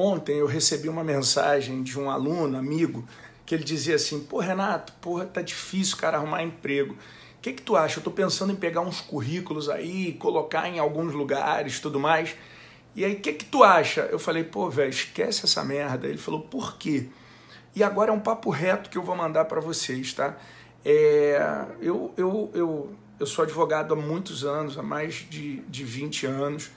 Ontem eu recebi uma mensagem de um aluno, amigo, que ele dizia assim: Pô, Renato, porra, tá difícil, cara, arrumar emprego. O que, que tu acha? Eu tô pensando em pegar uns currículos aí, colocar em alguns lugares tudo mais. E aí, o que, que tu acha? Eu falei, pô, velho, esquece essa merda. Ele falou, por quê? E agora é um papo reto que eu vou mandar para vocês, tá? É, eu, eu, eu, eu sou advogado há muitos anos, há mais de, de 20 anos.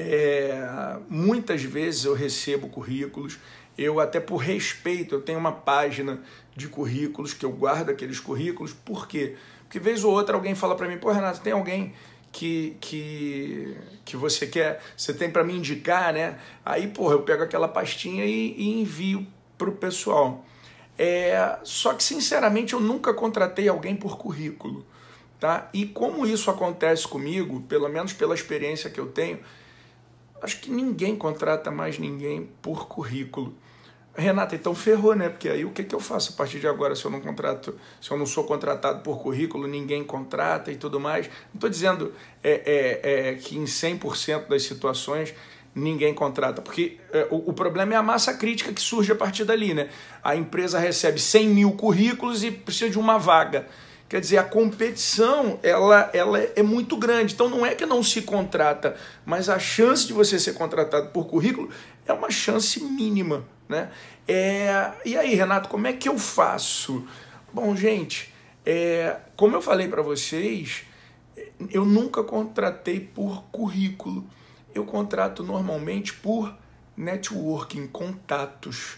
É, muitas vezes eu recebo currículos, eu até por respeito, eu tenho uma página de currículos que eu guardo aqueles currículos, por quê? Porque vez ou outra alguém fala para mim, pô Renato, tem alguém que, que, que você quer, você tem para me indicar, né? Aí, porra, eu pego aquela pastinha e, e envio pro pessoal. É, só que, sinceramente, eu nunca contratei alguém por currículo, tá? E como isso acontece comigo, pelo menos pela experiência que eu tenho, acho que ninguém contrata mais ninguém por currículo. Renata, então ferrou, né? Porque aí o que, que eu faço a partir de agora se eu não contrato, se eu não sou contratado por currículo, ninguém contrata e tudo mais? Não estou dizendo é, é, é, que em 100% das situações ninguém contrata, porque é, o, o, problema é a massa crítica que surge a partir dali, né? A empresa recebe 100 mil currículos e precisa de uma vaga. Quer dizer, a competição ela, ela é muito grande. Então não é que não se contrata, mas a chance de você ser contratado por currículo é uma chance mínima. Né? É, e aí, Renato, como é que eu faço? Bom, gente, é, como eu falei para vocês, eu nunca contratei por currículo. Eu contrato normalmente por networking, contatos.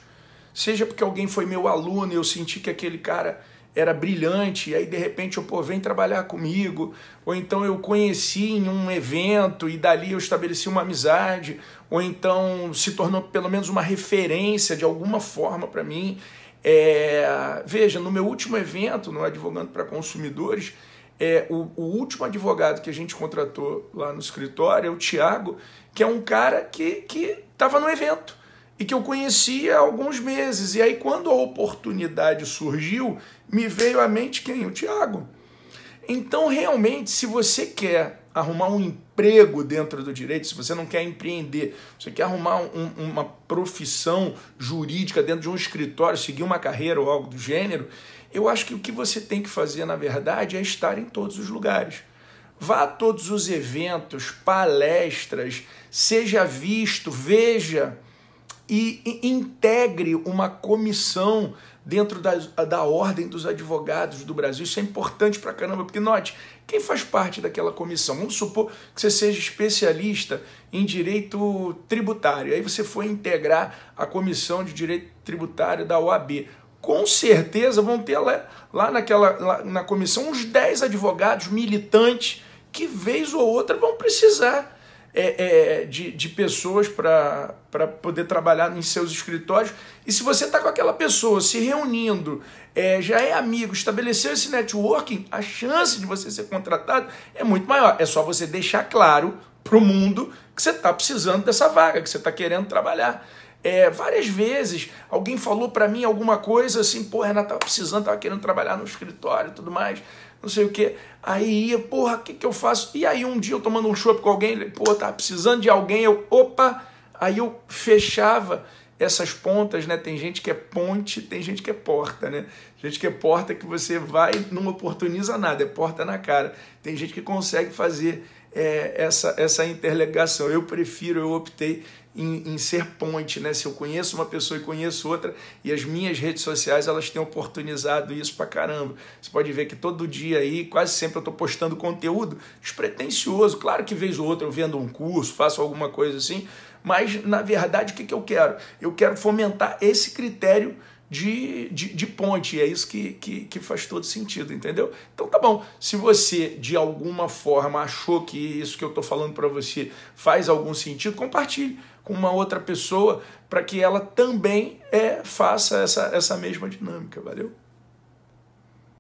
Seja porque alguém foi meu aluno e eu senti que aquele cara era brilhante, e aí de repente eu, pô, vem trabalhar comigo, ou então eu conheci em um evento e dali eu estabeleci uma amizade, ou então se tornou pelo menos uma referência de alguma forma para mim. É... veja, no meu último evento, no Advogando para Consumidores, é, o, o, último advogado que a gente contratou lá no escritório é o Tiago, que é um cara que estava no evento e que eu conhecia há alguns meses. E aí, quando a oportunidade surgiu, me veio à mente quem? O Tiago. Então, realmente, se você quer arrumar um emprego dentro do direito, se você não quer empreender, você quer arrumar um, uma profissão jurídica dentro de um escritório, seguir uma carreira ou algo do gênero, eu acho que o que você tem que fazer, na verdade, é estar em todos os lugares. Vá a todos os eventos, palestras, seja visto, veja e integre uma comissão dentro da, da Ordem dos Advogados do Brasil. Isso é importante para caramba, porque note, quem faz parte daquela comissão? Vamos supor que você seja especialista em direito tributário, aí você foi integrar a comissão de direito tributário da OAB. Com certeza vão ter lá, lá naquela lá na comissão uns 10 advogados militantes que vez ou outra vão precisar é, é, de, de pessoas para poder trabalhar em seus escritórios. E se você está com aquela pessoa se reunindo, é, já é amigo, estabeleceu esse networking, a chance de você ser contratado é muito maior. É só você deixar claro para o mundo que você está precisando dessa vaga, que você está querendo trabalhar. É, várias vezes alguém falou para mim alguma coisa assim, pô, Renato, tava precisando, tava querendo trabalhar no escritório e tudo mais, não sei o que. Aí ia, porra, o que, que eu faço? E aí um dia eu tomando um chopp com alguém, pô, tava precisando de alguém, eu, opa, aí eu fechava essas pontas, né? Tem gente que é ponte, tem gente que é porta, né? Gente que é porta que você vai, não oportuniza nada, é porta na cara. Tem gente que consegue fazer é, essa, essa interligação. Eu prefiro, eu optei em, em, ser ponte, né? Se eu conheço uma pessoa e conheço outra, e as minhas redes sociais elas têm oportunizado isso pra caramba. Você pode ver que todo dia aí, quase sempre eu tô postando conteúdo despretensioso. Claro que vez ou outra eu vendo um curso, faço alguma coisa assim, mas na verdade o que, que eu quero? Eu quero fomentar esse critério de, de, de ponte. E é isso que, que, que faz todo sentido, entendeu? Então tá bom. Se você, de alguma forma, achou que isso que eu estou falando para você faz algum sentido, compartilhe com uma outra pessoa para que ela também é, faça essa, essa mesma dinâmica, valeu?